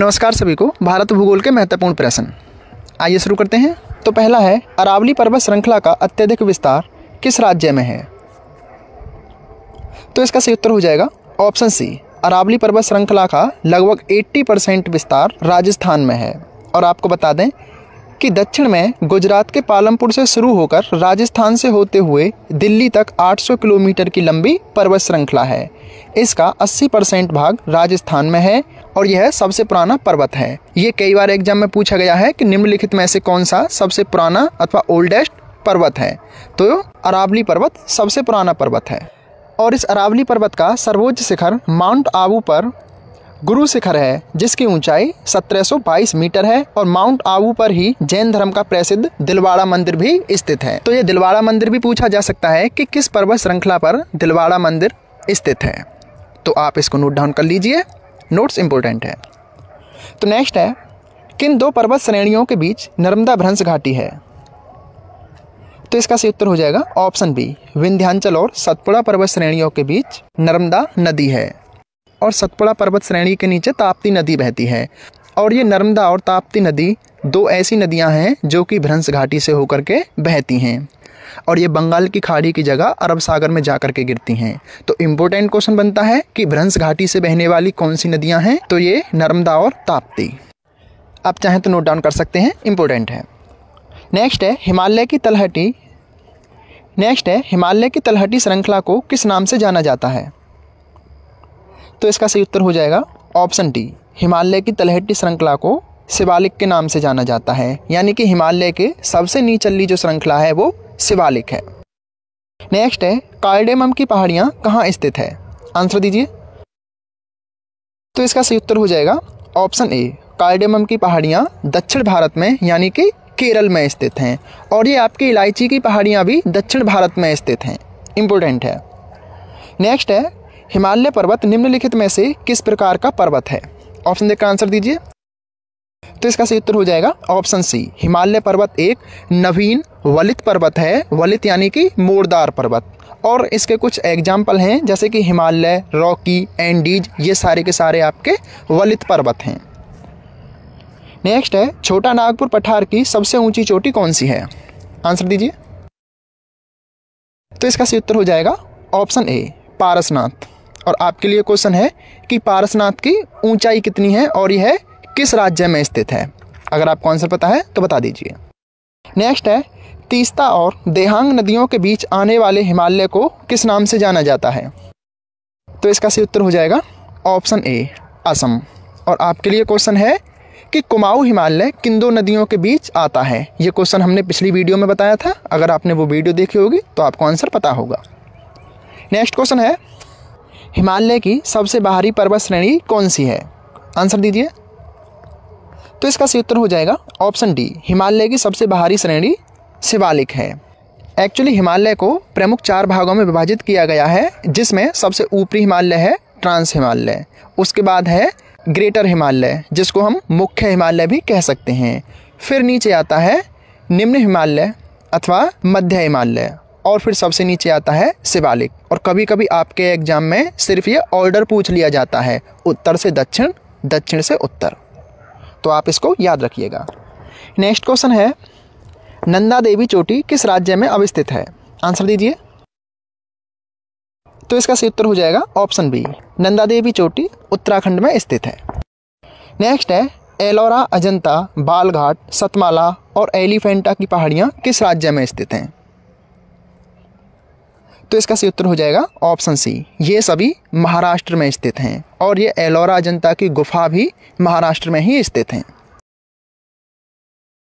नमस्कार सभी को भारत भूगोल के महत्वपूर्ण प्रश्न आइए शुरू करते हैं तो पहला है अरावली पर्वत श्रृंखला का अत्यधिक विस्तार किस राज्य में है तो इसका सही उत्तर हो जाएगा ऑप्शन सी अरावली पर्वत श्रृंखला का लगभग 80 परसेंट विस्तार राजस्थान में है और आपको बता दें कि दक्षिण में गुजरात के पालमपुर से शुरू होकर राजस्थान से होते हुए दिल्ली तक 800 किलोमीटर की लंबी पर्वत श्रृंखला है इसका 80 परसेंट भाग राजस्थान में है और यह सबसे पुराना पर्वत है ये कई बार एग्जाम में पूछा गया है कि निम्नलिखित में से कौन सा सबसे पुराना अथवा ओल्डेस्ट पर्वत है तो अरावली पर्वत सबसे पुराना पर्वत है और इस अरावली पर्वत का सर्वोच्च शिखर माउंट आबू पर गुरु शिखर है जिसकी ऊंचाई 1722 मीटर है और माउंट आबू पर ही जैन धर्म का प्रसिद्ध दिलवाड़ा मंदिर भी स्थित है तो ये दिलवाड़ा मंदिर भी पूछा जा सकता है कि किस पर्वत श्रृंखला पर दिलवाड़ा मंदिर स्थित है तो आप इसको नोट डाउन कर लीजिए नोट्स इंपॉर्टेंट है तो नेक्स्ट है किन दो पर्वत श्रेणियों के बीच नर्मदा भ्रंश घाटी है तो इसका सही उत्तर हो जाएगा ऑप्शन बी विंध्यांचल और सतपुड़ा पर्वत श्रेणियों के बीच नर्मदा नदी है और सतपुड़ा पर्वत श्रेणी के नीचे ताप्ती नदी बहती है और ये नर्मदा और ताप्ती नदी दो ऐसी नदियां हैं जो कि भ्रंश घाटी से होकर के बहती हैं और ये बंगाल की खाड़ी की जगह अरब सागर में जा करके गिरती हैं तो इम्पोर्टेंट क्वेश्चन बनता है कि भ्रंश घाटी से बहने वाली कौन सी नदियाँ हैं तो ये नर्मदा और ताप्ती आप चाहें तो नोट डाउन कर सकते हैं इम्पोर्टेंट है नेक्स्ट है हिमालय की तलहटी नेक्स्ट है हिमालय की तलहटी श्रृंखला को किस नाम से जाना जाता है तो इसका सही उत्तर हो जाएगा ऑप्शन डी हिमालय की तलहटी श्रृंखला को शिवालिक के नाम से जाना जाता है यानी कि हिमालय के सबसे नीचली जो श्रृंखला है वो शिवालिक है नेक्स्ट है कार्डेमम की पहाड़ियाँ कहाँ स्थित है आंसर दीजिए तो इसका सही उत्तर हो जाएगा ऑप्शन ए कार्डेमम की पहाड़ियाँ दक्षिण भारत में यानी कि केरल में स्थित हैं और ये आपकी इलायची की पहाड़ियाँ भी दक्षिण भारत में स्थित हैं इम्पोर्टेंट है नेक्स्ट है हिमालय पर्वत निम्नलिखित में से किस प्रकार का पर्वत है ऑप्शन देखकर आंसर दीजिए तो इसका सही उत्तर हो जाएगा ऑप्शन सी हिमालय पर्वत एक नवीन वलित पर्वत है वलित यानी कि मोरदार पर्वत और इसके कुछ एग्जाम्पल हैं जैसे कि हिमालय रॉकी एंडीज ये सारे के सारे आपके वलित पर्वत हैं नेक्स्ट है छोटा नागपुर पठार की सबसे ऊंची चोटी कौन सी है आंसर दीजिए तो इसका सही उत्तर हो जाएगा ऑप्शन ए पारसनाथ और आपके लिए क्वेश्चन है कि पारसनाथ की ऊंचाई कितनी है और यह किस राज्य में स्थित है अगर आपको आंसर पता है तो बता दीजिए नेक्स्ट है तीस्ता और देहांग नदियों के बीच आने वाले हिमालय को किस नाम से जाना जाता है तो इसका सही उत्तर हो जाएगा ऑप्शन ए असम और आपके लिए क्वेश्चन है कि कुमाऊ हिमालय किन दो नदियों के बीच आता है ये क्वेश्चन हमने पिछली वीडियो में बताया था अगर आपने वो वीडियो देखी होगी तो आपको आंसर पता होगा नेक्स्ट क्वेश्चन है हिमालय की सबसे बाहरी पर्वत श्रेणी कौन सी है आंसर दीजिए तो इसका सही उत्तर हो जाएगा ऑप्शन डी हिमालय की सबसे बाहरी श्रेणी शिवालिक है एक्चुअली हिमालय को प्रमुख चार भागों में विभाजित किया गया है जिसमें सबसे ऊपरी हिमालय है ट्रांस हिमालय उसके बाद है ग्रेटर हिमालय जिसको हम मुख्य हिमालय भी कह सकते हैं फिर नीचे आता है निम्न हिमालय अथवा मध्य हिमालय और फिर सबसे नीचे आता है शिवालिक और कभी कभी आपके एग्जाम में सिर्फ ये ऑर्डर पूछ लिया जाता है उत्तर से दक्षिण दक्षिण से उत्तर तो आप इसको याद रखिएगा नेक्स्ट क्वेश्चन है नंदा देवी चोटी किस राज्य में अवस्थित है आंसर दीजिए तो इसका सही उत्तर हो जाएगा ऑप्शन बी नंदा देवी चोटी उत्तराखंड में स्थित है नेक्स्ट है एलोरा अजंता बालघाट सतमाला और एलिफेंटा की पहाड़ियाँ किस राज्य में स्थित हैं तो इसका सही उत्तर हो जाएगा ऑप्शन सी ये सभी महाराष्ट्र में स्थित हैं और ये एलोरा जनता की गुफा भी महाराष्ट्र में ही स्थित हैं